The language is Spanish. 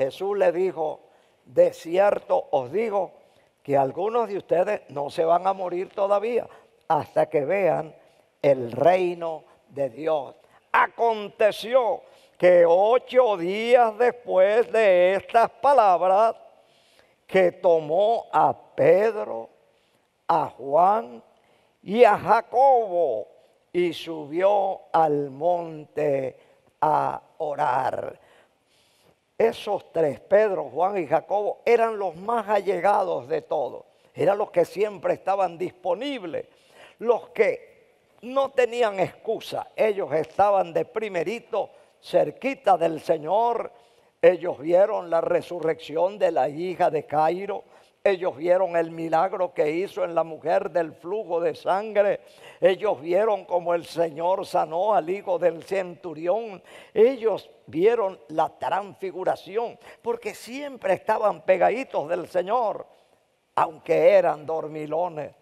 Jesús le dijo, de cierto os digo que algunos de ustedes no se van a morir todavía hasta que vean el reino de Dios. Aconteció que ocho días después de estas palabras, que tomó a Pedro, a Juan y a Jacobo y subió al monte a orar. Esos tres, Pedro, Juan y Jacobo, eran los más allegados de todos. Eran los que siempre estaban disponibles. Los que no tenían excusa. Ellos estaban de primerito cerquita del Señor. Ellos vieron la resurrección de la hija de Cairo. Ellos vieron el milagro que hizo en la mujer del flujo de sangre. Ellos vieron como el Señor sanó al hijo del centurión. Ellos vieron la transfiguración, porque siempre estaban pegaditos del Señor, aunque eran dormilones.